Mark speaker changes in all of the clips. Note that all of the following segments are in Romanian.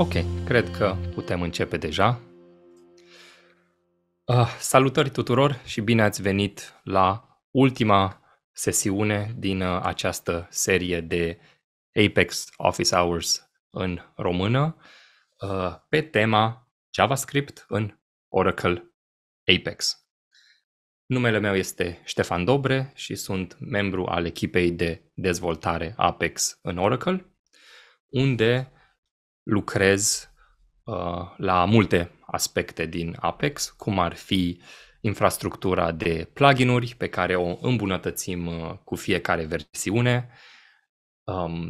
Speaker 1: Ok, cred că putem începe deja. Uh, salutări tuturor și bine ați venit la ultima sesiune din uh, această serie de Apex Office Hours în română uh, pe tema JavaScript în Oracle Apex. Numele meu este Ștefan Dobre și sunt membru al echipei de dezvoltare Apex în Oracle, unde lucrez uh, la multe aspecte din Apex, cum ar fi infrastructura de pluginuri pe care o îmbunătățim uh, cu fiecare versiune, um,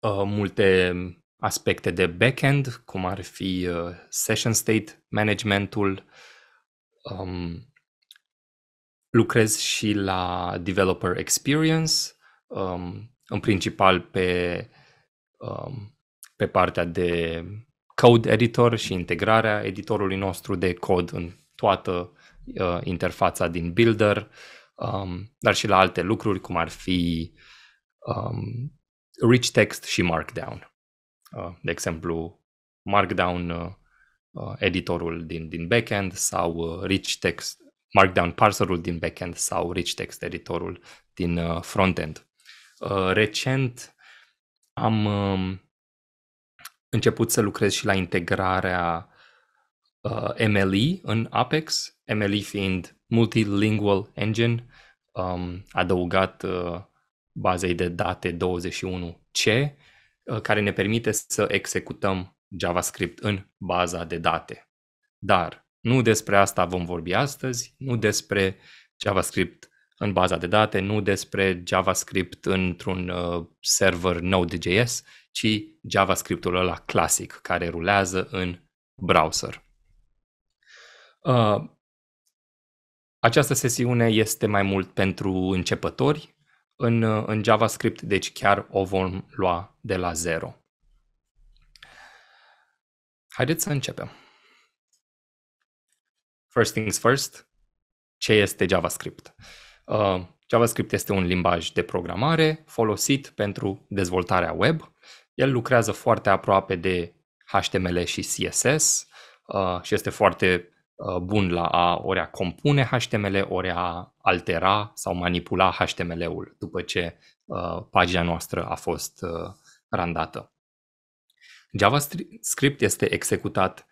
Speaker 1: uh, multe aspecte de backend, cum ar fi uh, session state managementul, um, lucrez și la developer experience, um, în principal pe um, pe partea de code editor și integrarea editorului nostru de cod în toată uh, interfața din Builder, um, dar și la alte lucruri, cum ar fi um, rich text și Markdown. Uh, de exemplu, Markdown uh, uh editorul din, din backend sau uh, rich text, Markdown parserul din backend sau rich text editorul din uh, frontend. Uh, recent am uh, început să lucrez și la integrarea uh, MLE în Apex, MLE fiind Multilingual Engine, um, adăugat uh, bazei de date 21C, uh, care ne permite să executăm JavaScript în baza de date. Dar nu despre asta vom vorbi astăzi, nu despre JavaScript în baza de date, nu despre JavaScript într-un uh, server Node.js, ci JavaScriptul ăla clasic care rulează în browser. Uh, această sesiune este mai mult pentru începători în, uh, în JavaScript, deci chiar o vom lua de la zero.
Speaker 2: Haideți să începem.
Speaker 1: First things first, ce este JavaScript? Uh, Uh, JavaScript este un limbaj de programare folosit pentru dezvoltarea web. El lucrează foarte aproape de HTML și CSS uh, și este foarte uh, bun la a ori a compune HTML, ori a altera sau manipula HTML-ul după ce pagina noastră a fost randată. JavaScript este executat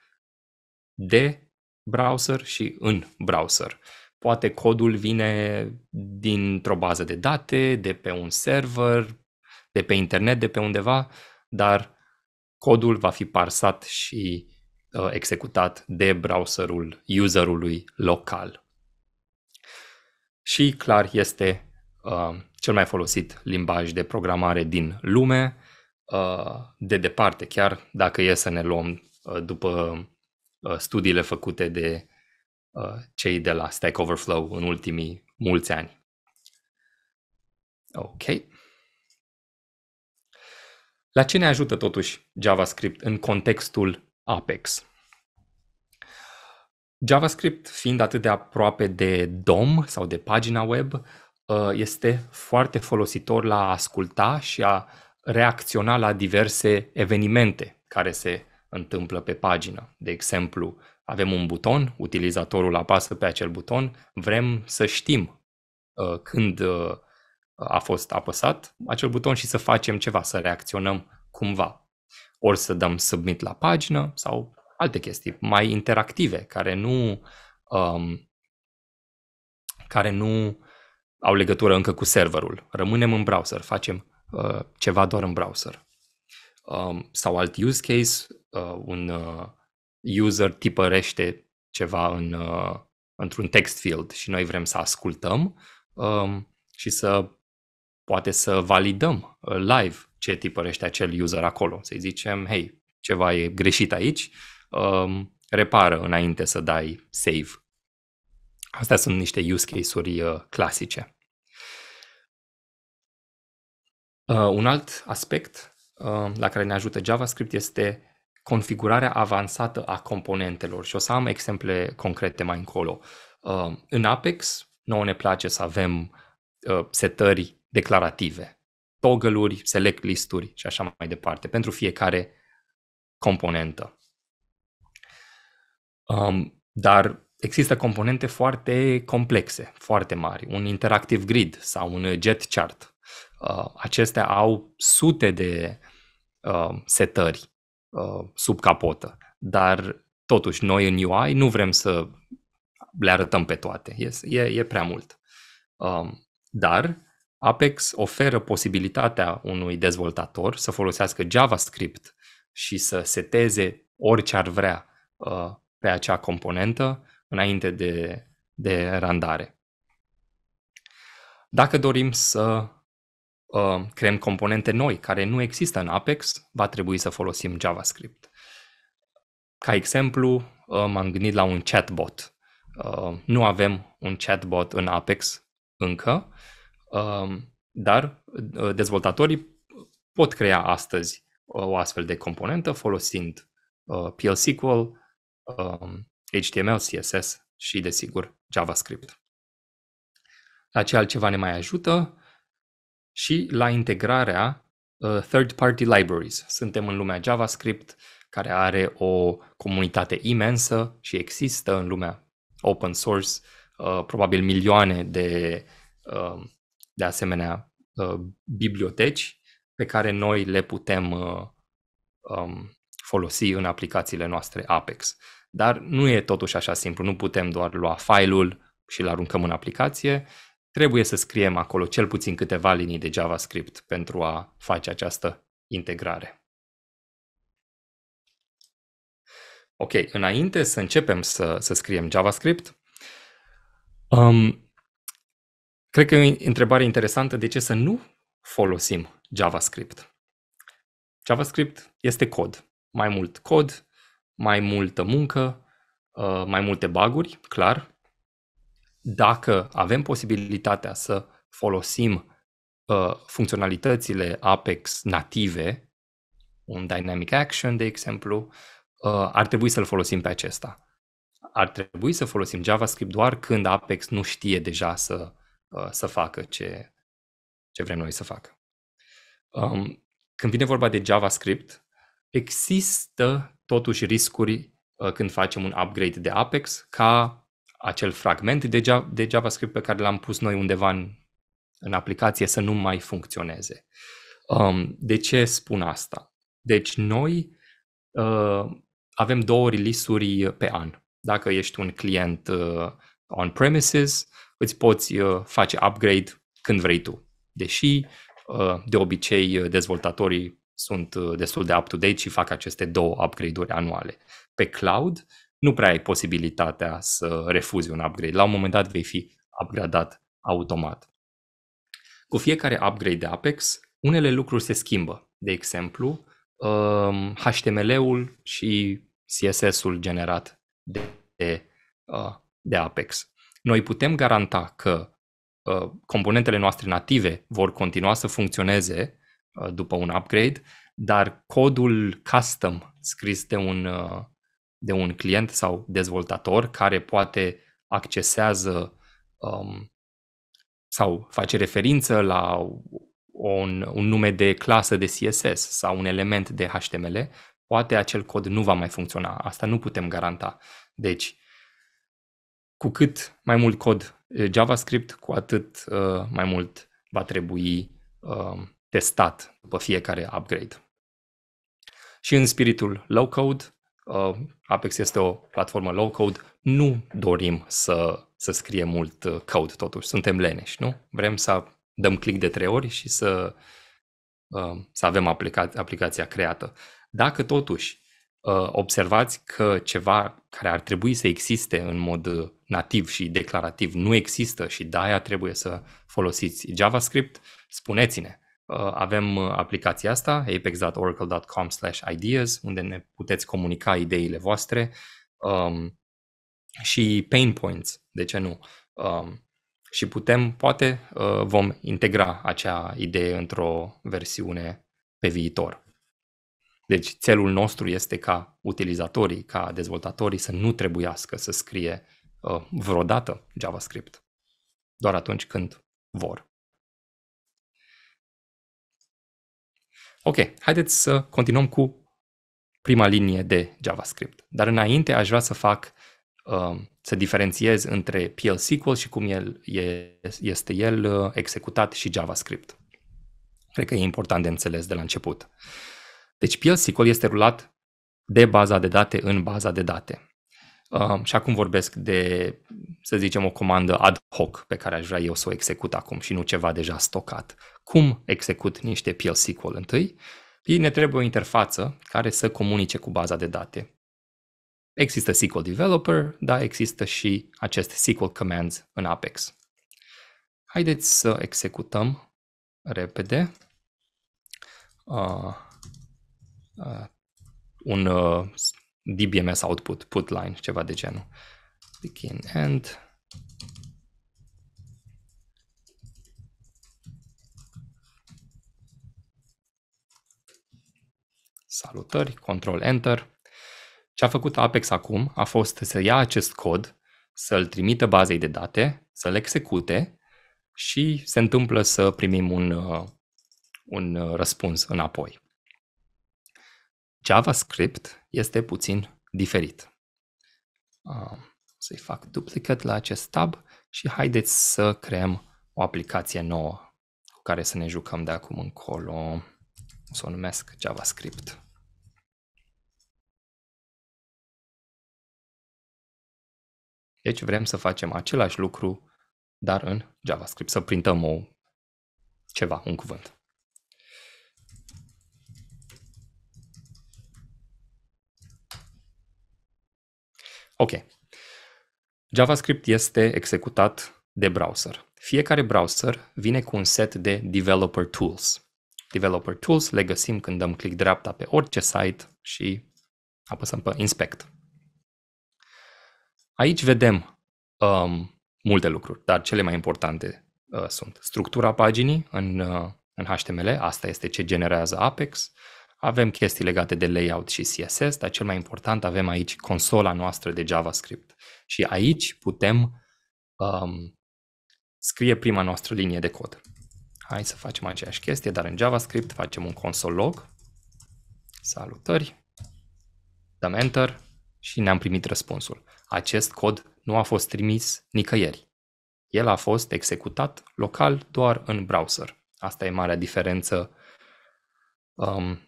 Speaker 1: de browser și în browser. Uh, Poate codul vine dintr-o bază de date, de pe un server, de pe internet, de pe undeva, dar codul va fi parsat și uh, executat de browserul userului local. Și clar este uh, cel mai folosit limbaj de programare din lume, uh, de departe chiar dacă e să ne luăm uh, după uh, studiile făcute de Uh, cei de la Stack Overflow în ultimii mulți ani. Ok. La ce ne ajută totuși JavaScript în contextul Apex? JavaScript, fiind atât de aproape de DOM sau de pagina web, uh, este foarte folositor la a asculta și a reacționa la diverse evenimente care se întâmplă pe pagină. De exemplu, avem un buton, utilizatorul apasă pe acel buton, vrem să știm uh, când uh, a fost apăsat acel buton și să facem ceva, să reacționăm cumva. Ori să dăm submit la pagină sau alte chestii mai interactive, care nu, um, care nu au legătură încă cu serverul. Rămânem în browser, facem uh, ceva doar în browser. Um, sau alt use case, uh, un uh, user tipărește ceva în, uh, într-un text field și noi vrem să ascultăm um, și să poate să validăm uh, live ce tipărește acel user acolo. Să-i zicem, hei, ceva e greșit aici, um, repară înainte să dai save. Astea sunt niște use case-uri uh, clasice. Uh, un alt aspect uh, la care ne ajută JavaScript este configurarea avansată a componentelor și o să am exemple concrete mai încolo. Uh, în Apex, nouă ne place să avem uh, setări declarative, toggle-uri, select listuri și așa mai departe, pentru fiecare componentă. Um, dar există componente foarte complexe, foarte mari, un interactive grid sau un jet chart. Uh, acestea au sute de setări Uh, sub capotă. Dar totuși noi în UI nu vrem să le arătăm pe toate, e, e prea mult. Um, dar Apex oferă posibilitatea unui dezvoltator să folosească JavaScript și să seteze orice ar vrea uh, pe acea componentă înainte de, de randare. Dacă dorim să uh, creăm componente noi care nu există în Apex, va trebui să folosim JavaScript. Ca exemplu, uh, m-am gândit la un chatbot. Uh, nu avem un chatbot în Apex încă, uh, dar uh, dezvoltatorii pot crea astăzi uh, o astfel de componentă folosind uh, PL/SQL, HTML, uh, CSS și, desigur, JavaScript. La ce altceva ne mai ajută? și la integrarea uh, third-party libraries. Suntem în lumea JavaScript, care are o comunitate imensă și există în lumea open source uh, probabil milioane de, uh, de asemenea uh, biblioteci pe care noi le putem uh, um, folosi în aplicațiile noastre Apex. Dar nu e totuși așa simplu, nu putem doar lua file-ul și l aruncăm în aplicație, trebuie să scriem acolo cel puțin câteva linii de JavaScript pentru a face această integrare. Ok, înainte să începem să, să scriem JavaScript,
Speaker 2: um,
Speaker 1: cred că e o întrebare interesantă de ce să nu folosim JavaScript. JavaScript este cod. Mai mult cod, mai multă muncă, uh, mai multe baguri, clar, dacă avem posibilitatea să folosim uh, funcționalitățile Apex native, un dynamic action, de exemplu, uh, ar trebui să-l folosim pe acesta. Ar trebui să folosim JavaScript doar când Apex nu știe deja să, uh, să facă ce, ce vrem noi să facă. Um, când vine vorba de JavaScript, există totuși riscuri uh, când facem un upgrade de Apex ca acel fragment de, Java, de JavaScript pe care l-am pus noi undeva în, în aplicație să nu mai funcționeze. Um, de ce spun asta? Deci noi uh, avem două release-uri pe an. Dacă ești un client uh, on-premises, îți poți uh, face upgrade când vrei tu. Deși, uh, de obicei, uh, dezvoltatorii sunt uh, destul de up-to-date și fac aceste două upgrade-uri anuale. Pe cloud, nu prea ai posibilitatea să refuzi un upgrade. La un moment dat vei fi upgradat automat. Cu fiecare upgrade de Apex, unele lucruri se schimbă. De exemplu, um, HTML-ul și CSS-ul generat de, de, uh, de Apex. Noi putem garanta că uh, componentele noastre native vor continua să funcționeze uh, după un upgrade, dar codul custom scris de un de un client sau dezvoltator care poate accesează um, sau face referință la un, un nume de clasă de CSS sau un element de HTML, poate acel cod nu va mai funcționa. Asta nu putem garanta. Deci, cu cât mai mult cod eh, JavaScript, cu atât uh, mai mult va trebui uh, testat după fiecare upgrade. Și în spiritul low code, Uh, Apex este o platformă low-code, nu dorim să, să scriem mult uh, code totuși, suntem leneși, nu? Vrem să dăm click de trei ori și să, uh, să avem aplica- aplicația creată. Dacă totuși observați că ceva care ar trebui să existe în mod nativ și declarativ nu există și de aia trebuie să folosiți JavaScript, spuneți-ne Uh, avem uh, aplicația asta, apex.oracle.com ideas, unde ne puteți comunica ideile voastre um, și pain points, de ce nu. Um, și putem, poate, uh, vom integra acea idee într-o versiune pe viitor. Deci, țelul nostru este ca utilizatorii, ca dezvoltatorii să nu trebuiască să scrie uh,
Speaker 2: vreodată JavaScript, doar atunci când vor. Ok, haideți să continuăm cu
Speaker 1: prima linie de JavaScript. Dar înainte aș vrea să fac, um, să diferențiez între PL SQL și cum el este el uh, executat și JavaScript. Cred că e important de înțeles de la început. Deci PL SQL este rulat de baza de date în baza de date. Um, și acum vorbesc de, să zicem, o comandă ad hoc pe care aș vrea eu să o execut acum și nu ceva deja stocat. Cum execut niște PL SQL întâi? ne trebuie o interfață care să comunice cu baza de date. Există SQL Developer, dar există și acest SQL Commands în Apex. Haideți să executăm repede uh, uh, un uh, DBMS output, put line, ceva de genul. Begin
Speaker 2: end. Salutări,
Speaker 1: control enter. Ce a făcut Apex acum a fost să ia acest cod, să-l trimită bazei de date, să-l execute și se întâmplă să primim un, uh, un uh, răspuns înapoi. JavaScript este puțin diferit. Ah, să-i fac duplicate la acest tab și haideți să creăm o aplicație nouă cu care să ne jucăm de acum încolo. O să o numesc JavaScript. Deci vrem să facem același lucru, dar în JavaScript, să printăm o,
Speaker 2: ceva, un cuvânt. Ok.
Speaker 1: JavaScript este executat de browser. Fiecare browser vine cu un set de developer tools. Developer tools le găsim când dăm click dreapta pe orice site și apăsăm pe inspect. Aici vedem um, multe lucruri, dar cele mai importante uh, sunt structura paginii în, uh, în HTML, asta este ce generează Apex, uh, avem chestii legate de layout și CSS, dar cel mai important avem aici consola noastră de JavaScript. Și aici putem um, scrie prima noastră linie de cod. Hai să facem aceeași chestie, dar în JavaScript facem un console log. Salutări. Dăm Enter și ne-am primit răspunsul. Acest cod nu a fost trimis nicăieri. El a fost executat local doar în browser. Asta e marea diferență um,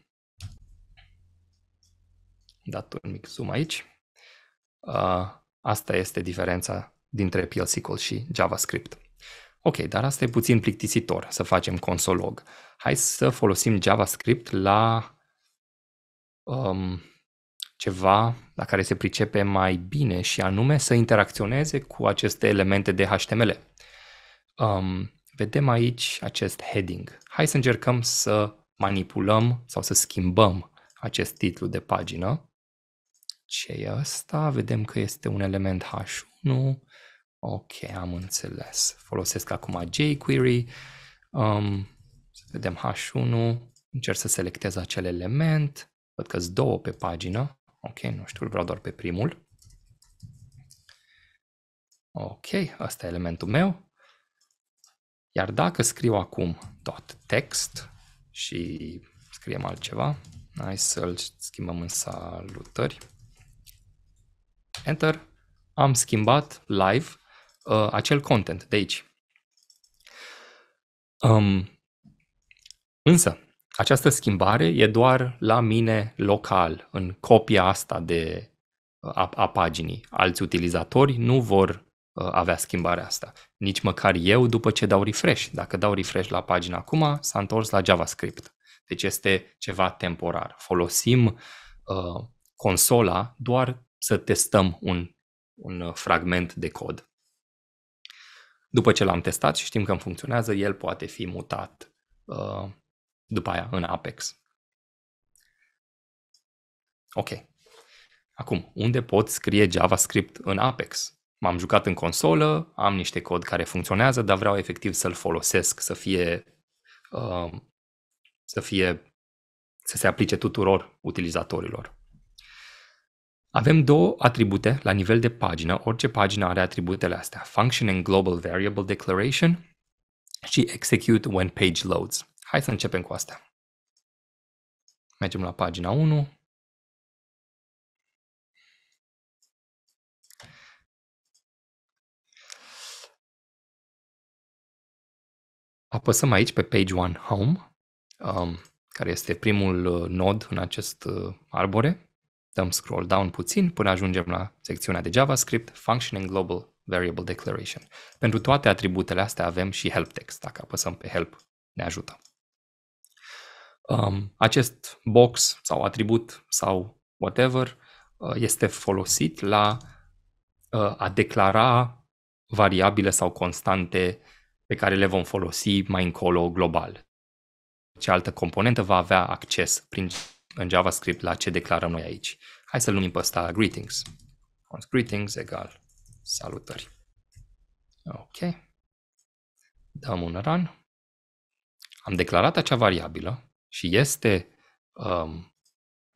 Speaker 1: dat un mic zoom aici. asta este diferența dintre PLSQL și JavaScript. Ok, dar asta e puțin plictisitor să facem consolog. Hai să folosim JavaScript la um, ceva la care se pricepe mai bine și anume să interacționeze cu aceste elemente de HTML. Um, vedem aici acest heading. Hai să încercăm să manipulăm sau să schimbăm acest titlu de pagină ce e asta? Vedem că este un element H1. Ok, am înțeles. Folosesc acum jQuery. Um, să vedem H1. Încerc să selectez acel element. Văd că două pe pagină. Ok, nu știu, vreau doar pe primul. Ok, ăsta e elementul meu. Iar dacă scriu acum dot text și scriem altceva, hai să-l schimbăm în salutări. Enter, am schimbat live uh, acel content de aici. Um, însă, această schimbare e doar la mine local, în copia asta de uh, a, a paginii. Alți utilizatori nu vor uh, avea schimbarea asta. Nici măcar eu după ce dau refresh. Dacă dau refresh la pagina acum, s-a întors la JavaScript. Deci este ceva temporar. Folosim uh, consola doar să testăm un, un uh, fragment de
Speaker 2: cod. După ce l-am testat și știm că funcționează,
Speaker 1: el poate fi mutat
Speaker 2: uh, după aia în Apex. Ok. Acum, unde pot scrie JavaScript în Apex? M-am jucat
Speaker 1: în consolă, am niște cod care funcționează, dar vreau efectiv să-l folosesc, să fie, uh, să fie, să se aplice tuturor utilizatorilor. Avem două atribute la nivel de pagină, orice pagină are atributele astea, Function and Global Variable Declaration și Execute when page loads. Hai să începem cu astea. Mergem la pagina 1.
Speaker 2: Apăsăm aici pe page 1 home, um, care este primul uh, nod în acest uh, arbore
Speaker 1: Dăm scroll down puțin până ajungem la secțiunea de JavaScript, Function and Global Variable Declaration. Pentru toate atributele astea avem și help text. Dacă apăsăm pe help, ne ajută. Um, acest box sau atribut sau whatever uh, este folosit la uh, a declara variabile sau constante pe care le vom folosi mai încolo global. Ce altă componentă va avea acces prin în JavaScript la ce declarăm noi aici. Hai să-l numim pe ăsta greetings. Greetings egal salutări. Ok. Dăm un run. Am declarat acea variabilă și este um,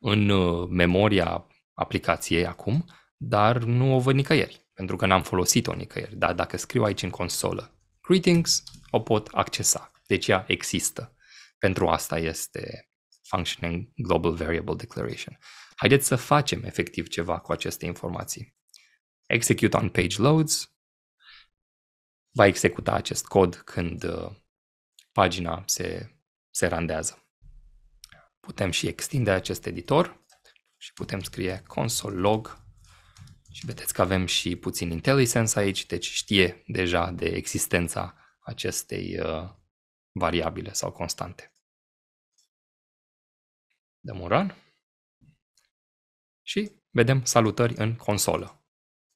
Speaker 1: în uh, memoria aplicației acum, dar nu o văd nicăieri, pentru că n-am folosit-o nicăieri. Dar dacă scriu aici în consolă greetings, o pot accesa. Deci ea există. Pentru asta este Functioning Global Variable Declaration. Haideți să facem efectiv ceva cu aceste informații. Execute on page loads va executa acest cod când uh, pagina se, se randează. Putem și extinde acest editor și putem scrie console log și vedeți că avem și puțin IntelliSense aici,
Speaker 2: deci știe deja de existența acestei uh, variabile sau constante. Dăm un run.
Speaker 1: Și vedem salutări în consolă.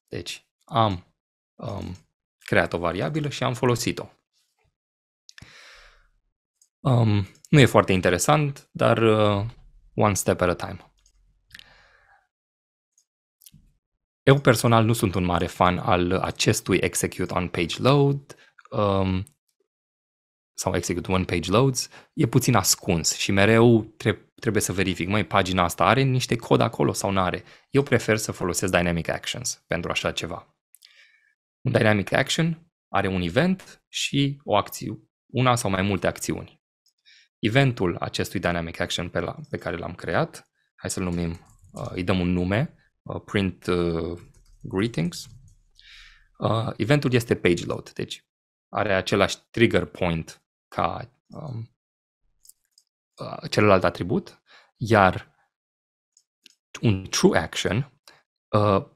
Speaker 1: Deci am um, creat o variabilă și am folosit-o. Um, nu e foarte interesant, dar uh, one step at a time. Eu personal nu sunt un mare fan al acestui execute on page load um, sau execute one page loads. E puțin ascuns și mereu trebuie trebuie să verific, mai pagina asta are niște cod acolo sau nu are. Eu prefer să folosesc Dynamic Actions pentru așa ceva. Un Dynamic Action are un event și o acțiune, una sau mai multe acțiuni. Eventul acestui Dynamic Action pe, la, pe care l-am creat, hai să-l numim, uh, îi dăm un nume, uh, print uh, greetings. Uh, eventul este page load, deci are același trigger point ca um, Uh, celălalt atribut, iar un true action uh,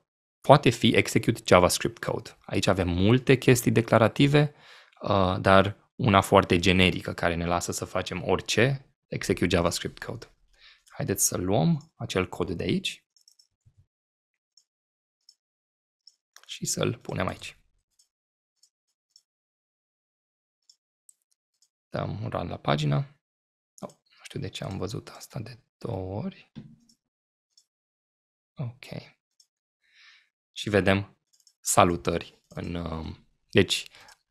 Speaker 1: poate fi execute JavaScript code. Aici avem multe chestii declarative, uh, dar una foarte generică care ne lasă să facem orice execute JavaScript code. Haideți să luăm acel cod de aici și să-l punem aici.
Speaker 3: Dăm un run la
Speaker 2: pagină știu de ce am văzut asta de două ori. Ok. Și vedem salutări
Speaker 1: în... Uh, deci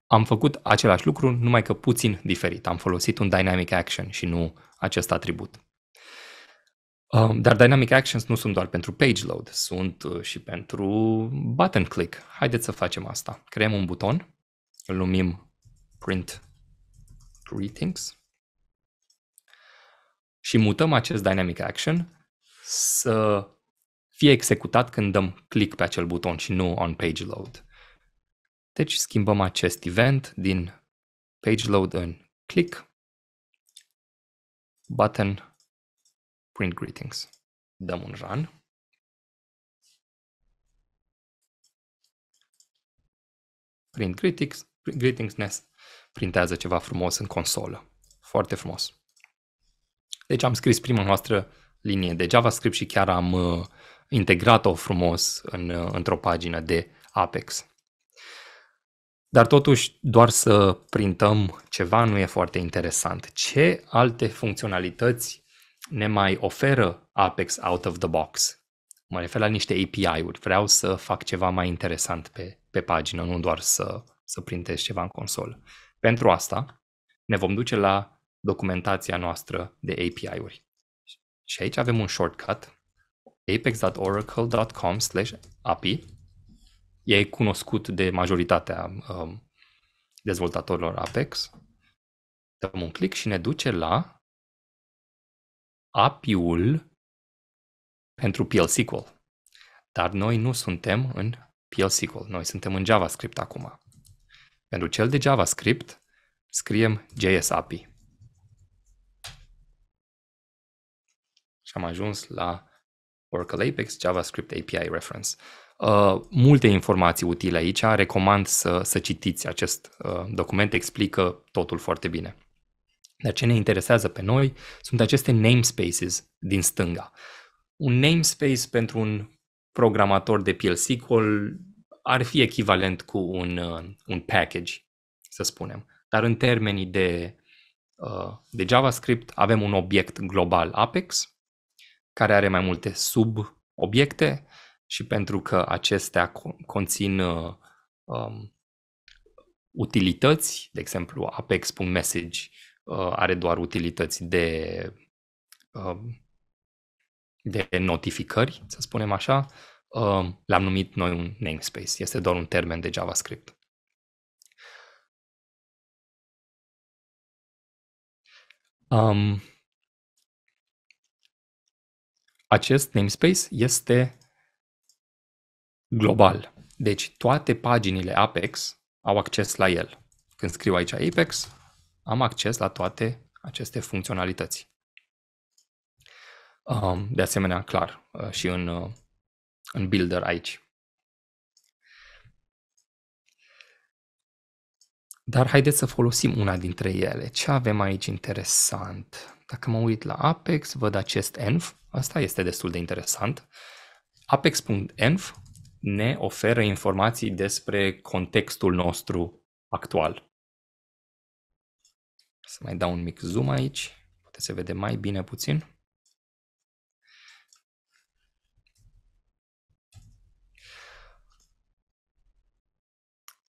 Speaker 1: am făcut același lucru, numai că puțin diferit. Am folosit un dynamic action și nu acest atribut. Uh, dar dynamic actions nu sunt doar pentru page load, sunt uh, și pentru button click. Haideți să facem asta. Creăm un buton, îl numim print greetings și mutăm acest dynamic action să fie executat când dăm click pe acel buton și nu on page load.
Speaker 2: Deci schimbăm acest event din page load în click button print greetings. Dăm un run. Print greetings, greetings ne printează ceva frumos în consolă.
Speaker 1: Foarte frumos. Deci am scris prima noastră linie de JavaScript și chiar am uh, integrat-o frumos în, uh, într-o pagină de Apex. Dar totuși, doar să printăm ceva nu e foarte interesant. Ce alte funcționalități ne mai oferă Apex out of the box? Mă refer la niște API-uri. Vreau să fac ceva mai interesant pe, pe pagină, nu doar să, să printez ceva în consolă. Pentru asta ne vom duce la documentația noastră de API-uri. Și aici avem un shortcut, apex.oracle.com API. E cunoscut de
Speaker 2: majoritatea um, dezvoltatorilor Apex. Dăm un click și ne duce la API-ul pentru PLSQL. Dar noi nu suntem în PLSQL. noi suntem în JavaScript
Speaker 1: acum. Pentru cel de JavaScript scriem JS API. și am ajuns la Oracle Apex JavaScript API Reference. Uh, multe informații utile aici, recomand să, să citiți acest uh, document, explică totul foarte bine. Dar ce ne interesează pe noi sunt aceste namespaces din stânga. Un namespace pentru un programator de PL/SQL ar fi echivalent cu un, uh, un package, să spunem. Dar în termenii de, uh, de JavaScript avem un obiect global Apex, care are mai multe sub-obiecte și pentru că acestea conțin uh, um, utilități, de exemplu apex.message uh, are doar utilități de, um, de notificări,
Speaker 2: să spunem așa, um, l-am numit noi un namespace, este doar un termen de JavaScript. Um, acest namespace este global. Deci toate paginile
Speaker 1: Apex au acces la el. Când scriu aici Apex, am acces la toate
Speaker 2: aceste funcționalități. Um, de asemenea, clar, uh, și în, uh, în Builder aici. Dar haideți să folosim una dintre ele. Ce avem aici
Speaker 1: interesant? Dacă mă uit la Apex, văd acest env, asta este destul de interesant. Apex.env ne oferă informații despre
Speaker 2: contextul nostru actual. Să mai dau un mic zoom aici, poate se vede mai bine puțin.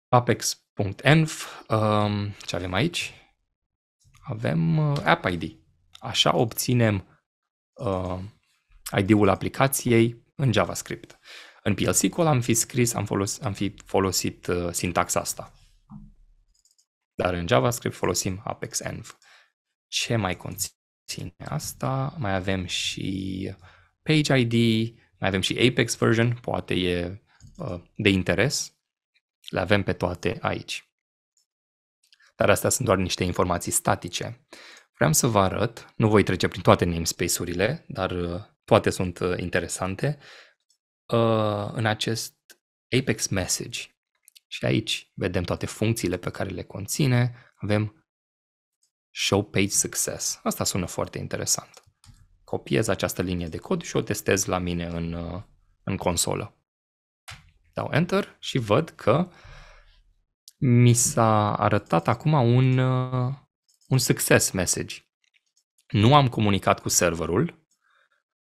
Speaker 2: apex.env, um, ce avem aici? Avem
Speaker 1: uh, app ID. Așa obținem uh, ID-ul aplicației în JavaScript. În PLSQL am fi scris, am, folos, am fi folosit uh, sintaxa asta. Dar în JavaScript folosim Apex Env. Ce mai conține asta? Mai avem și Page ID, mai avem și Apex version, poate e uh, de interes. Le avem pe toate aici. Dar astea sunt doar niște informații statice. Vreau să vă arăt, nu voi trece prin toate namespace-urile, dar toate uh, sunt uh, interesante, uh, în acest Apex Message. Și aici vedem toate funcțiile pe care le conține, avem Show Page Success. Asta sună foarte interesant. Copiez această linie de cod și o testez la mine în, în consolă. Dau Enter și văd că mi s-a arătat acum un, un success message. Nu am comunicat cu serverul,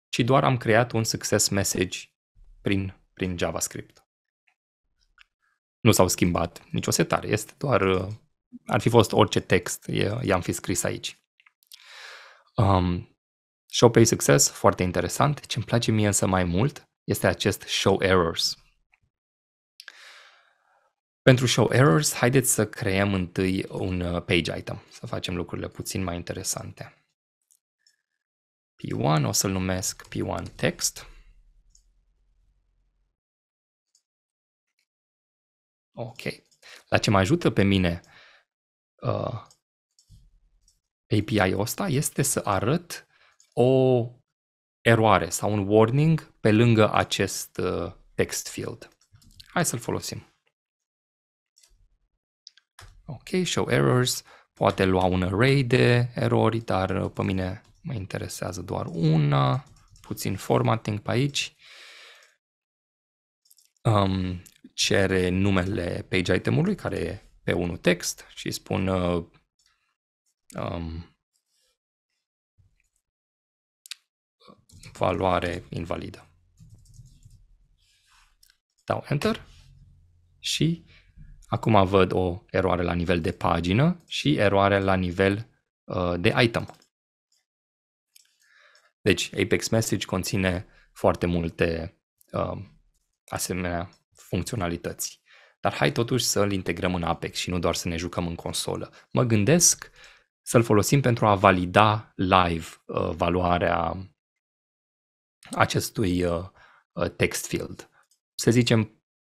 Speaker 1: ci doar am creat un success message prin, prin JavaScript. Nu s-au schimbat nicio setare, este doar, uh, ar fi fost orice text, i-am fi scris aici. Um, show pay success, foarte interesant. Ce îmi place mie însă mai mult este acest show errors. Pentru show errors, haideți să creăm întâi un uh, page item, să facem lucrurile puțin mai interesante. P1, o să-l numesc P1 text. Ok. La ce mă ajută pe mine uh, API-ul ăsta este să arăt o eroare sau un warning pe lângă acest uh, text field. Hai să-l folosim. Ok, show errors, poate lua un array de erori, dar uh, pe mine mă interesează doar una, puțin formatting pe aici. Um, cere numele page
Speaker 2: itemului care e pe unul text și spun uh, um, valoare invalidă. Dau enter și
Speaker 1: Acum văd o eroare la nivel de pagină și eroare la nivel uh, de item. Deci Apex Message conține foarte multe uh, asemenea funcționalități. Dar hai totuși să-l integrăm în Apex și nu doar să ne jucăm în consolă. Mă gândesc să-l folosim pentru a valida live uh, valoarea acestui uh, uh text field. Să zicem,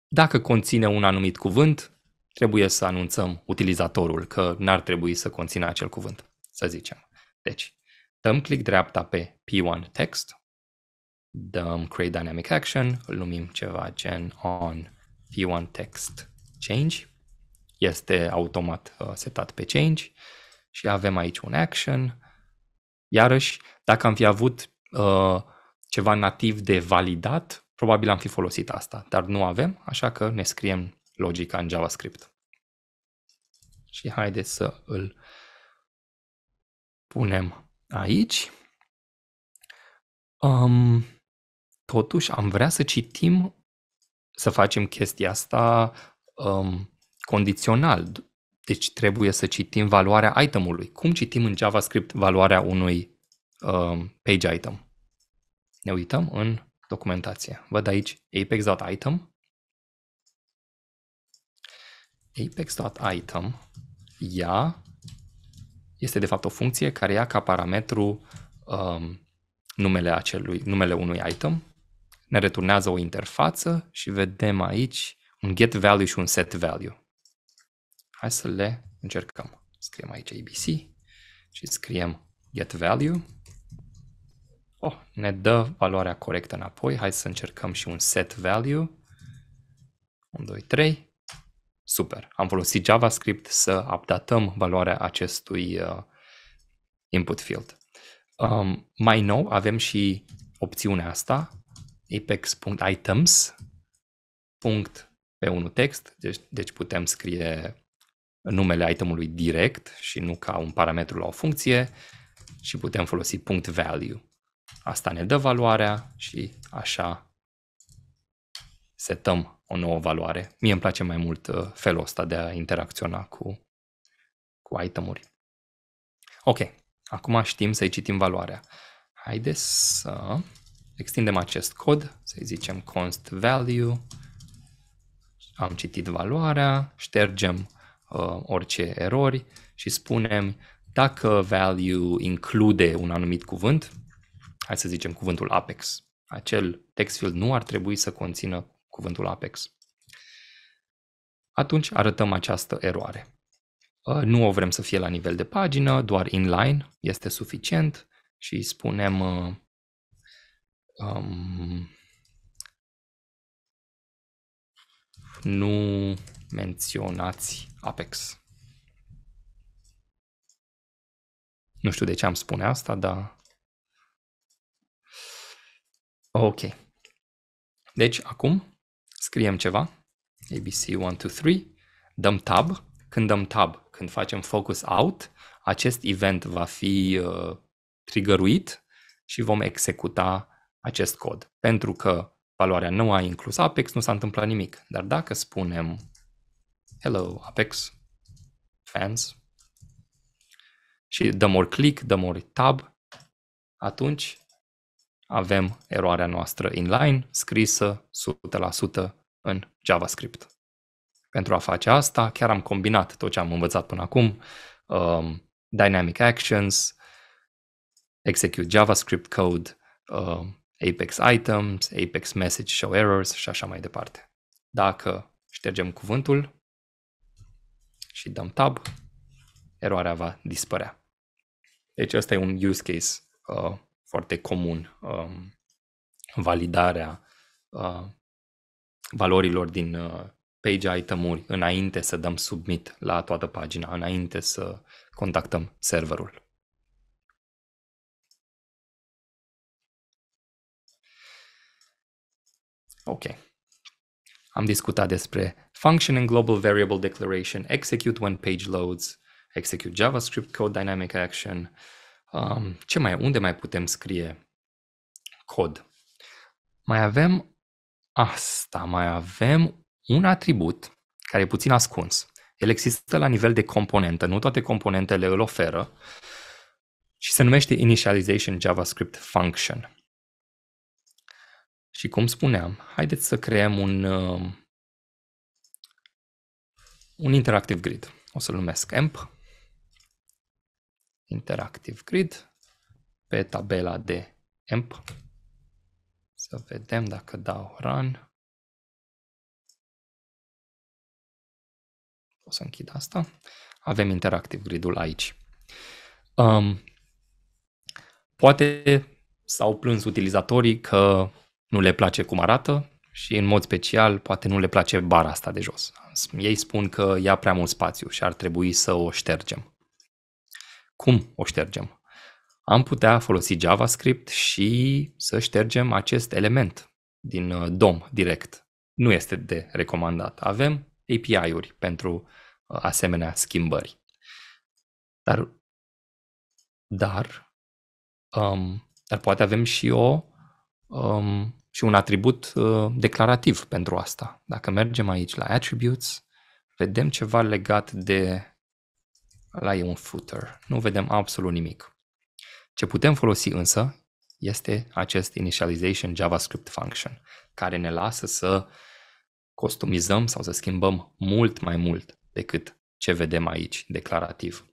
Speaker 1: dacă conține un anumit cuvânt, trebuie să anunțăm utilizatorul că n-ar trebui să conțină acel cuvânt, să zicem. Deci, dăm click dreapta pe P1 Text, dăm Create Dynamic Action, îl numim ceva gen on P1 Text Change, este automat uh, setat pe Change și avem aici un
Speaker 2: Action.
Speaker 1: Iarăși, dacă am fi avut uh, ceva nativ de validat, probabil am fi folosit asta, dar nu avem, așa că ne scriem logica în
Speaker 2: JavaScript. Și haideți să îl punem aici. Um,
Speaker 1: totuși am vrea să citim, să facem chestia asta um, condițional. Deci trebuie să citim valoarea itemului. Cum citim în JavaScript valoarea unui um, page item? Ne uităm în documentație. Văd aici apex.item apex.item, ea este de fapt o funcție care ia ca parametru um, numele, acelui, numele unui item, ne returnează o interfață și vedem aici un get value și un set value. Hai să le încercăm. Scriem aici ABC și scriem get value. Oh, ne dă valoarea corectă înapoi. Hai să încercăm și un set value. 1, 2, 3. Super. Am folosit JavaScript să updatăm valoarea acestui uh, input field. Um, mai nou avem și opțiunea asta, apex.items, punct pe unul text, deci, deci putem scrie numele itemului direct și nu ca un parametru la o funcție și putem folosi punct value. Asta ne dă valoarea și așa setăm o nouă valoare. Mie îmi place mai mult uh, felul ăsta de a interacționa cu, cu itemuri. Ok, acum știm să-i citim valoarea. Haideți să extindem acest cod, să-i zicem const value, am citit valoarea, ștergem uh, orice erori și spunem dacă value include un anumit cuvânt, hai să zicem cuvântul apex, acel text field nu ar trebui să conțină cuvântul Apex. Atunci arătăm această eroare. Ă, nu o vrem să fie la nivel de pagină, doar inline
Speaker 2: este suficient și spunem ă, um, nu menționați Apex. Nu știu de ce am spune asta, dar... Ok.
Speaker 1: Deci, acum scriem ceva, ABC123, dăm tab, când dăm tab, când facem focus out, acest event va fi uh, triggeruit și vom executa acest cod. Pentru că valoarea nu a inclus Apex, nu s-a întâmplat nimic. Dar dacă spunem hello Apex fans și dăm ori click, dăm ori tab, atunci avem eroarea noastră inline scrisă 100% în JavaScript. Pentru a face asta, chiar am combinat tot ce am învățat până acum, um, Dynamic Actions, Execute JavaScript Code, um, Apex Items, Apex Message Show Errors și așa mai departe. Dacă ștergem cuvântul și dăm tab, eroarea va dispărea. Deci ăsta e un use case uh, foarte comun, um, validarea uh, valorilor din uh, page itemuri înainte
Speaker 2: să dăm submit la toată pagina, înainte să contactăm serverul.
Speaker 1: Ok. Am discutat despre Function and Global Variable Declaration, Execute when page loads, Execute JavaScript Code Dynamic Action. Um, ce mai, unde mai putem scrie cod? Mai avem asta mai avem un atribut care e puțin ascuns. El există la nivel de componentă, nu toate componentele îl oferă și se numește Initialization JavaScript Function. Și cum spuneam, haideți să creăm un, uh, un interactive grid. O să-l numesc AMP, interactive grid, pe tabela de AMP. Să vedem
Speaker 3: dacă dau run.
Speaker 1: O să închid asta. Avem interactiv gridul aici. Um, poate s-au plâns utilizatorii că nu le place cum arată și în mod special poate nu le place bara asta de jos. Ei spun că ia prea mult spațiu și ar trebui să o ștergem. Cum o ștergem? am putea folosi JavaScript și să ștergem acest element din uh, DOM direct. Nu este de recomandat. Avem API-uri
Speaker 2: pentru uh, asemenea schimbări. Dar, dar, um, dar poate avem și o um, și un
Speaker 1: atribut uh, declarativ pentru asta. Dacă mergem aici la attributes, vedem ceva legat de la e un footer. Nu vedem absolut nimic. Ce putem folosi însă este acest initialization JavaScript function, care ne lasă să costumizăm sau să schimbăm mult mai mult decât ce vedem aici declarativ.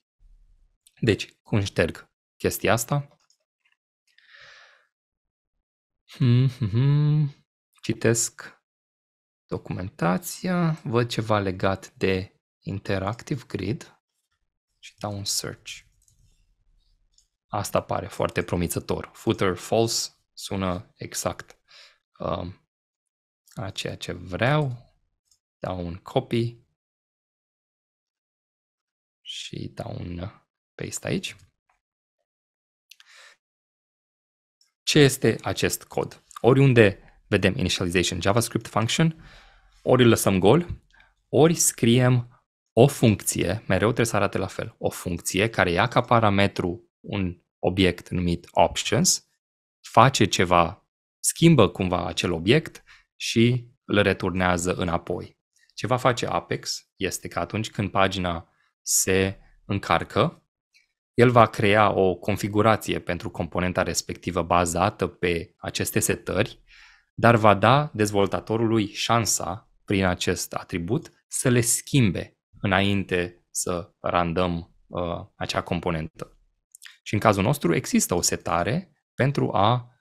Speaker 1: Deci, cum șterg
Speaker 2: chestia asta?
Speaker 3: Hmm, hmm,
Speaker 2: hmm. Citesc documentația, văd ceva legat de
Speaker 1: Interactive Grid și dau un search. Asta pare foarte promițător. Footer false sună exact um, a ceea ce vreau. Dau un copy
Speaker 3: și dau un paste aici.
Speaker 1: Ce este acest cod? Oriunde vedem initialization JavaScript function, ori îl lăsăm gol, ori scriem o funcție, mereu trebuie să arate la fel, o funcție care ia ca parametru un obiect numit options, face ceva, schimbă cumva acel obiect și îl returnează înapoi. Ce va face Apex este că atunci când pagina se încarcă, el va crea o configurație pentru componenta respectivă bazată pe aceste setări, dar va da dezvoltatorului șansa, prin acest atribut, să le schimbe înainte să randăm uh, acea componentă. Și în cazul nostru există o setare pentru a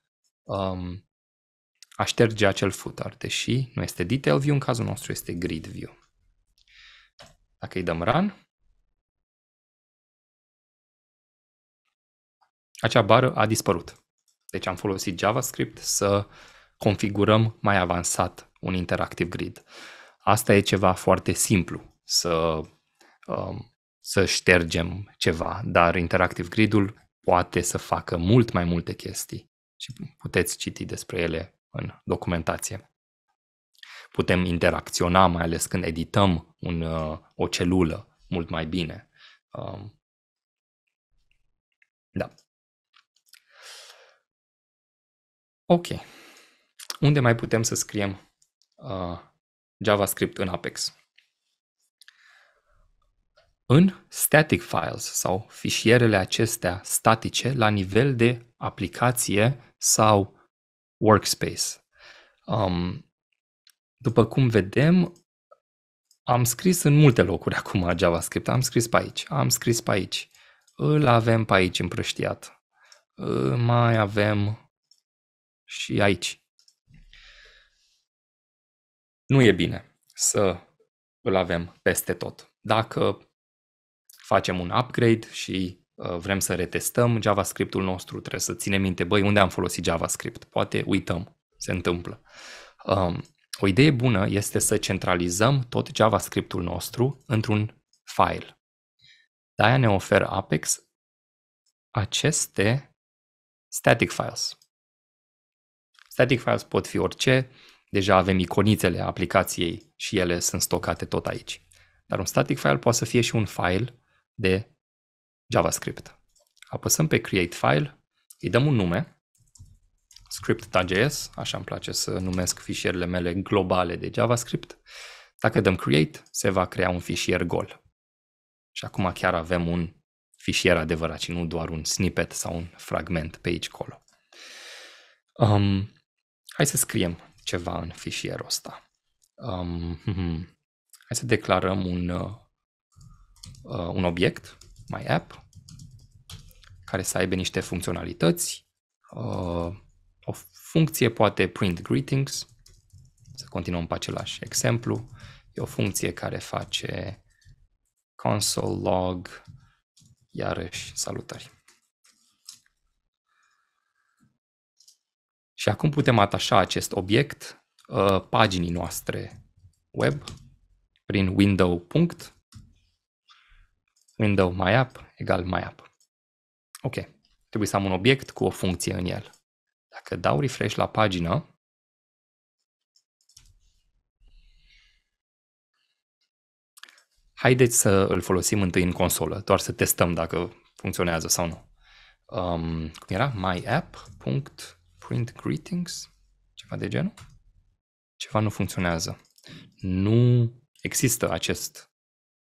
Speaker 1: um, a
Speaker 2: șterge acel footer, deși nu este detail view, în cazul nostru este grid view. Dacă îi dăm run, acea bară a dispărut. Deci am folosit JavaScript să configurăm
Speaker 1: mai avansat un interactive grid. Asta e ceva foarte simplu, să um, să ștergem ceva, dar Interactive Grid-ul poate să facă mult mai multe chestii și puteți citi despre ele în documentație. Putem interacționa, mai ales când edităm un, uh,
Speaker 2: o celulă, mult mai bine. Um, da. Ok. Unde mai putem să scriem uh, JavaScript în Apex? în
Speaker 1: static files sau fișierele acestea statice la nivel de aplicație sau workspace. Um, după cum vedem, am scris în multe locuri acum JavaScript. Am scris pe aici, am scris pe aici. Îl avem pe aici împrăștiat.
Speaker 2: Mai avem și aici. Nu e bine să îl avem peste
Speaker 1: tot. Dacă facem un upgrade și uh, vrem să retestăm JavaScript-ul nostru, trebuie să ținem minte, băi, unde am folosit JavaScript? Poate uităm, se întâmplă. Um, o idee bună este să centralizăm tot JavaScript-ul nostru
Speaker 2: într-un file. De-aia ne oferă Apex aceste static files. Static files pot fi
Speaker 1: orice, deja avem iconițele aplicației și ele sunt stocate tot aici. Dar un static file poate să fie și un file de JavaScript. Apăsăm pe Create File, îi dăm un nume, script.js, așa îmi place să numesc fișierele mele globale de JavaScript. Dacă dăm create, se va crea un fișier gol. Și acum chiar avem un fișier adevărat și nu doar un snippet sau un fragment pe aici colo. Um, hai să scriem ceva în fișierul ăsta. Um, hai să declarăm un uh, uh, un obiect, My App, care să aibă niște funcționalități, uh, o funcție poate print greetings, să continuăm pe același exemplu, e o funcție care face console log, iarăși salutări. Și acum putem atașa acest obiect uh, paginii noastre web prin window window myapp egal myapp.
Speaker 2: Ok, trebuie să am un obiect cu o funcție în el. Dacă dau refresh la pagină,
Speaker 1: haideți să îl folosim întâi în consolă, doar să testăm dacă funcționează sau nu. Um, cum era? myapp.printgreetings? Ceva de genul? Ceva nu funcționează. Nu există acest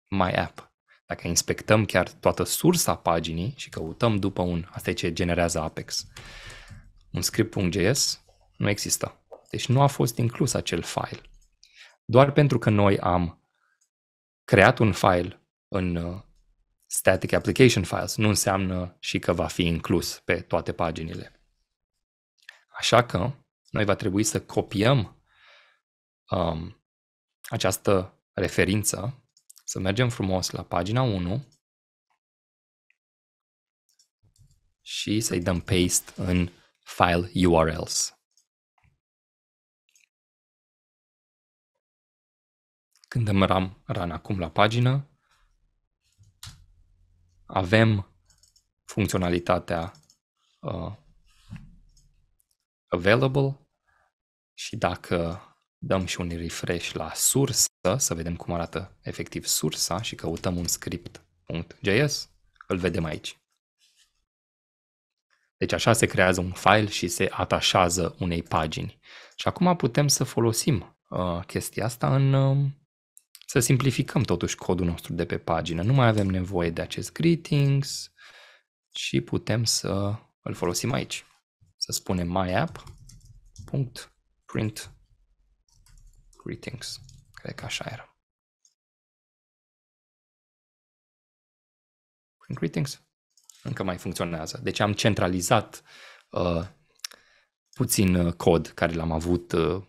Speaker 1: myapp. Dacă inspectăm chiar toată sursa paginii și căutăm după un, asta e ce generează Apex, un script.js, nu există. Deci nu a fost inclus acel file. Doar pentru că noi am creat un file în uh, static application files, nu înseamnă și că va fi inclus pe toate paginile. Așa că noi va trebui să
Speaker 2: copiem um, această referință să mergem frumos la pagina 1 și să-i dăm paste în file URLs. Când dăm ram, run acum la pagină, avem funcționalitatea
Speaker 1: uh, available și dacă dăm și un refresh la sursă, să vedem cum arată efectiv sursa și căutăm un script.js, îl vedem aici. Deci așa se creează un file și se atașează unei pagini. Și acum putem să folosim uh, chestia asta în uh, să simplificăm totuși codul nostru de pe pagină. Nu mai avem nevoie de acest greetings și putem
Speaker 2: să îl folosim aici. Să spunem myapp.print Greetings. Cred că așa era. Print Greetings încă mai funcționează. Deci am centralizat uh, puțin uh, cod care l-am avut uh,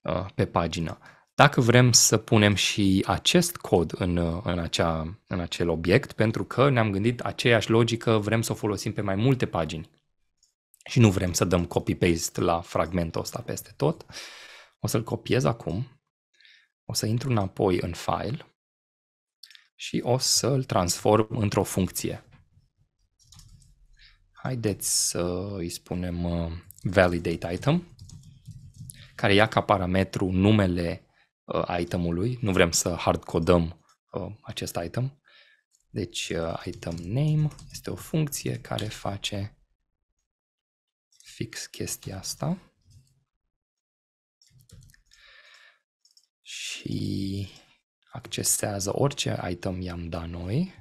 Speaker 1: uh, pe pagină. Dacă vrem să punem și acest cod în, uh, în, acea, în acel obiect, pentru că ne-am gândit aceeași logică, vrem să o folosim pe mai multe pagini și nu vrem să dăm copy-paste la fragmentul ăsta peste tot, uh, o să-l copiez acum, o să intru înapoi în file și o să-l transform într-o funcție. Haideți să îi spunem uh, validate item, care ia ca parametru numele uh, itemului. Nu vrem să hardcodăm uh, acest item. Deci item name este o funcție care
Speaker 2: face fix chestia asta. și accesează
Speaker 1: orice item i-am dat noi.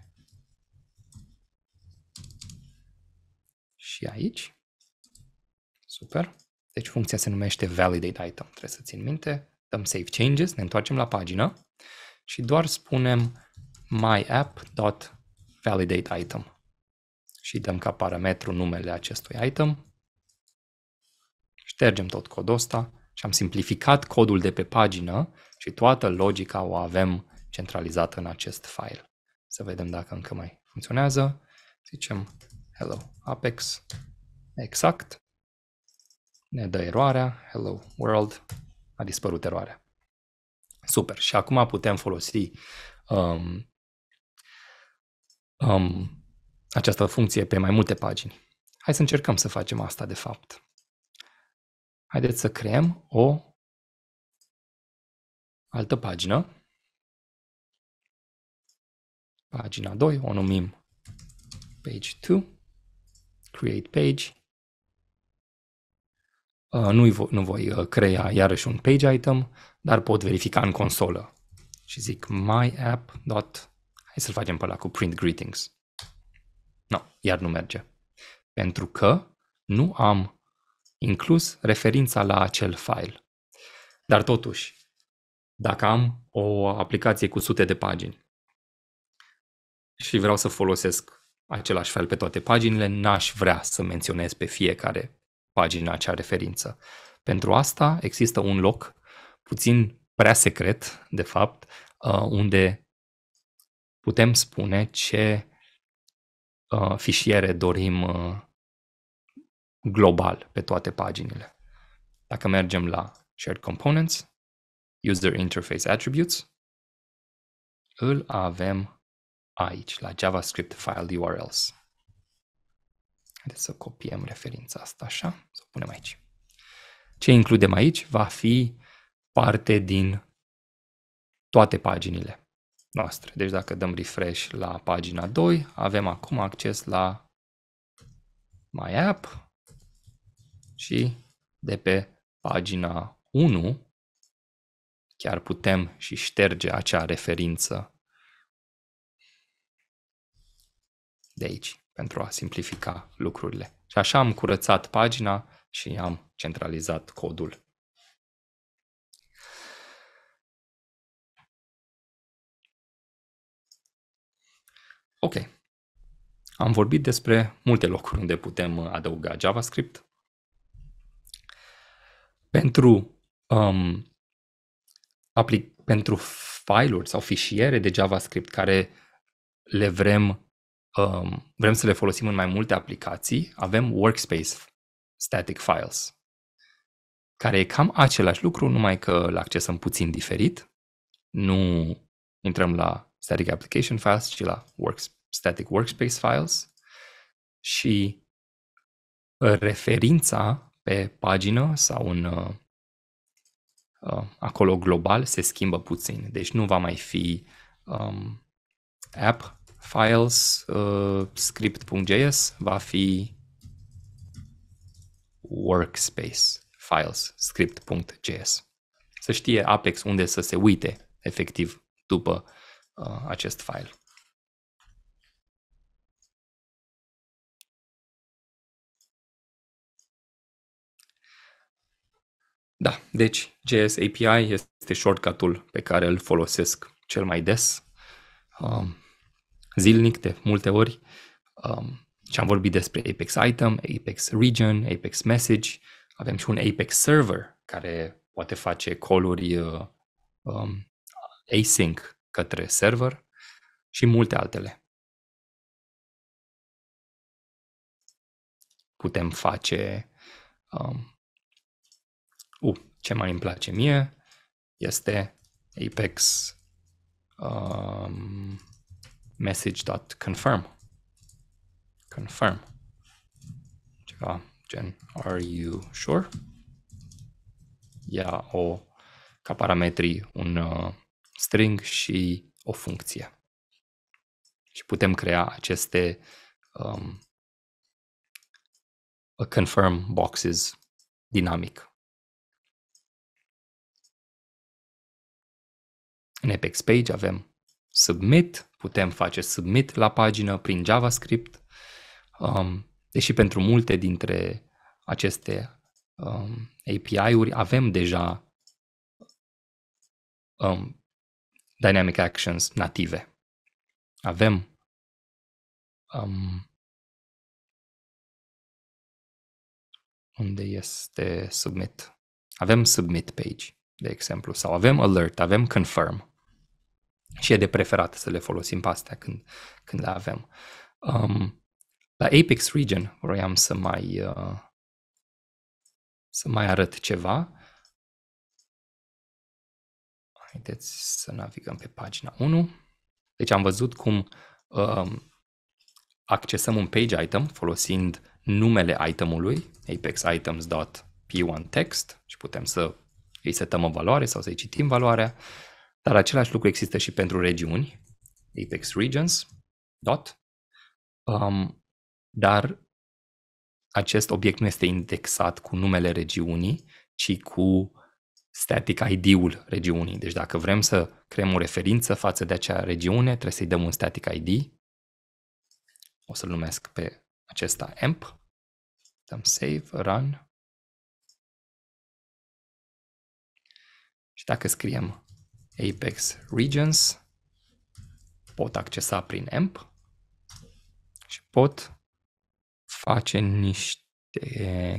Speaker 1: Și aici. Super. Deci funcția se numește validate item. Trebuie să țin minte. Dăm save changes, ne întoarcem la pagină și doar spunem myapp.validate item și dăm ca parametru numele acestui item. Ștergem tot codul ăsta și am simplificat codul de pe pagină și toată logica o avem centralizată în acest file. Să vedem dacă încă mai funcționează. Zicem hello
Speaker 2: apex exact.
Speaker 1: Ne dă eroarea hello world. A dispărut eroarea. Super. Și acum putem folosi um, um, această funcție pe mai multe pagini. Hai să încercăm să facem asta de fapt. Haideți să creăm
Speaker 3: o altă pagină.
Speaker 2: Pagina 2, o numim Page 2, Create Page. Uh, nu, nu voi uh,
Speaker 1: crea iarăși un page item, dar pot verifica în consolă. Și zic my dot, Hai să-l facem pe la cu print greetings. Nu, no, iar nu merge. Pentru că nu am inclus referința la acel file. Dar totuși, dacă am o aplicație cu sute de pagini și vreau să folosesc același fel pe toate paginile, n-aș vrea să menționez pe fiecare pagină acea referință. Pentru asta există un loc puțin prea secret, de fapt, uh, unde
Speaker 2: putem spune ce uh, fișiere dorim uh, global pe toate paginile. Dacă mergem la Shared Components, User Interface Attributes, îl avem aici, la JavaScript File URLs.
Speaker 1: Haideți să copiem referința asta așa, să o punem aici. Ce includem aici va fi parte din toate paginile noastre. Deci dacă dăm refresh la pagina 2, avem acum acces la My App și de pe pagina
Speaker 2: 1 chiar putem și șterge acea referință de aici, pentru a simplifica lucrurile. Și așa am curățat pagina și am centralizat codul.
Speaker 1: Ok. Am vorbit despre multe locuri unde putem adăuga JavaScript.
Speaker 2: Pentru
Speaker 1: um, aplic- pentru file-uri sau fișiere de JavaScript care le vrem, um, vrem să le folosim în mai multe aplicații, avem workspace static files, care e cam același lucru, numai că îl accesăm puțin diferit. Nu intrăm la static application files, ci la works, static workspace files și referința pe pagină sau în uh, Uh, acolo global se schimbă puțin. Deci nu va mai fi um, app, files, uh, script.js, va fi workspace, files,
Speaker 2: script.js. Să știe Apex unde să se uite efectiv după uh, acest file. Da, deci JS API este shortcut-ul pe care îl folosesc cel mai des,
Speaker 1: um, zilnic de multe ori. Um, și am vorbit despre Apex Item, Apex Region, Apex Message. Avem și un Apex Server
Speaker 2: care poate face call-uri uh, um, async către server și multe altele.
Speaker 1: Putem face um, Uh, ce mai îmi place mie este apex um, message.confirm. Confirm. Ceva gen are you sure? Ia o ca parametri un uh, string și o
Speaker 2: funcție. Și putem crea aceste um, confirm boxes dinamic. În Apex Page avem submit, putem face submit la pagină prin JavaScript, um,
Speaker 1: deși pentru multe dintre aceste um, API-uri avem deja um, Dynamic Actions
Speaker 3: native. Avem um,
Speaker 2: unde este submit. Avem submit page, de exemplu, sau avem alert, avem confirm și e de
Speaker 1: preferat să le folosim pe astea când, când le avem. Um, la Apex
Speaker 2: Region vroiam să mai, uh, să mai arăt ceva. Haideți să navigăm pe pagina 1. Deci am văzut cum um, accesăm un page item
Speaker 1: folosind numele itemului, apexitems.p1text și putem să îi setăm o valoare sau să-i citim valoarea. Uh, dar același lucru există și pentru regiuni, Apex Regions, dot, um, dar acest obiect nu este indexat cu numele regiunii, ci cu static ID-ul regiunii. Deci dacă vrem să creăm o referință față de acea regiune, trebuie să-i dăm un static ID. O să-l numesc pe acesta
Speaker 3: amp. Dăm save, run.
Speaker 1: Și dacă scriem Apex Regions pot accesa prin AMP și pot face niște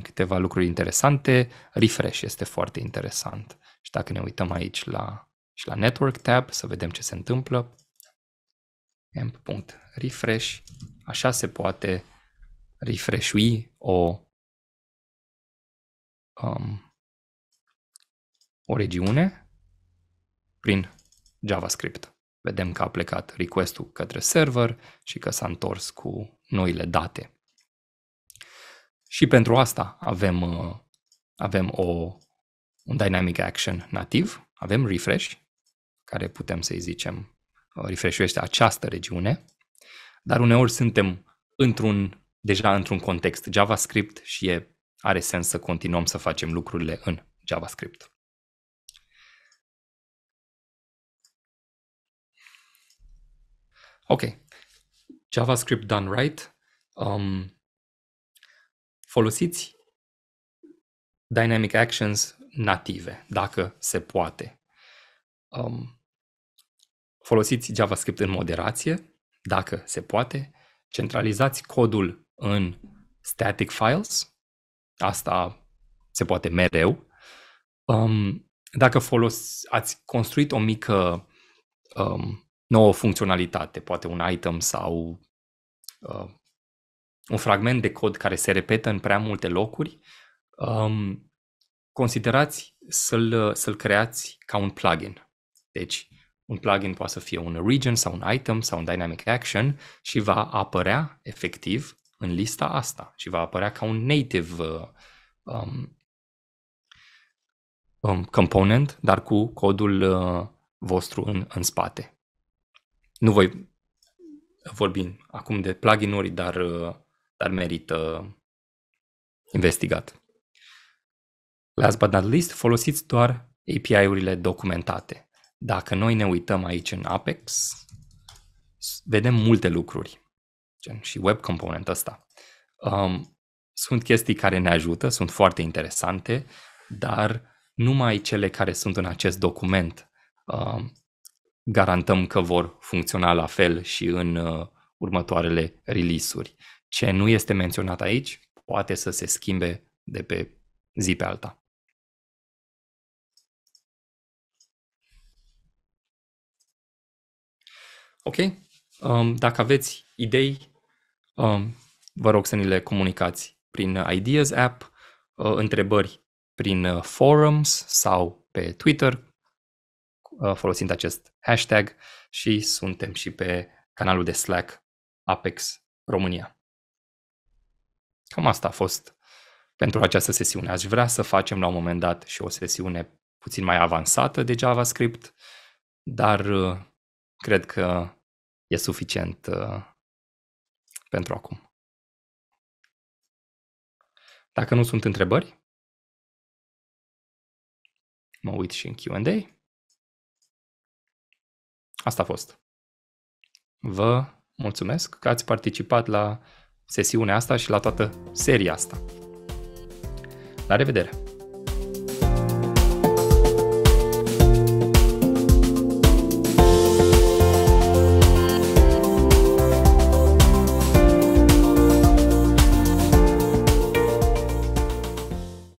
Speaker 1: câteva lucruri interesante. Refresh este foarte interesant. Și dacă ne uităm aici la, și la Network tab, să vedem ce se întâmplă.
Speaker 2: amp.refresh, așa se poate refreshui o, um,
Speaker 1: o regiune prin JavaScript. Vedem că a plecat requestul către server și că s-a întors cu noile date. Și pentru asta avem, uh, avem o, un dynamic action nativ, avem refresh, care putem să-i zicem uh, refreshuiește această regiune, dar uneori suntem într-un, deja într-un
Speaker 2: context JavaScript și e, are sens să continuăm să facem lucrurile în JavaScript.
Speaker 1: Ok. JavaScript done right. Um,
Speaker 2: folosiți dynamic actions native, dacă se poate. Um, folosiți
Speaker 1: JavaScript în moderație, dacă se poate. Centralizați codul în static files. Asta se poate mereu. Um, dacă folos, ați construit o mică um, nouă funcționalitate, poate un item sau uh, un fragment de cod care se repetă în prea multe locuri, um, considerați să-l, să-l creați ca un plugin. Deci, un plugin poate să fie un region sau un item sau un dynamic action și va apărea efectiv în lista asta și va apărea ca un native uh, um, um, component, dar cu codul uh, vostru în, în spate. Nu voi vorbi acum de plugin-uri, dar, uh, dar merită investigat. Last but not least, folosiți doar API-urile documentate. Dacă noi ne uităm aici în Apex, vedem multe lucruri, gen și web component ăsta. Um, sunt chestii care ne ajută, sunt foarte interesante, dar numai cele care sunt în acest document um, garantăm că vor funcționa la fel și în uh, următoarele release-uri. Ce nu este menționat aici poate să se schimbe de pe zi pe alta.
Speaker 2: Ok? Um, dacă aveți idei, um, vă rog să ni le
Speaker 1: comunicați prin Ideas App, uh, întrebări prin uh, forums sau pe Twitter, Uh, folosind acest hashtag și suntem și pe canalul de Slack Apex România. Cam asta a fost pentru această sesiune. Aș vrea să facem la un moment dat și o sesiune
Speaker 2: puțin mai avansată de JavaScript, dar uh, cred că e suficient uh, pentru acum.
Speaker 3: Dacă nu sunt întrebări,
Speaker 2: mă uit și în Q&A. Asta a fost. Vă mulțumesc că ați participat la sesiunea asta și la
Speaker 1: toată seria asta. La revedere!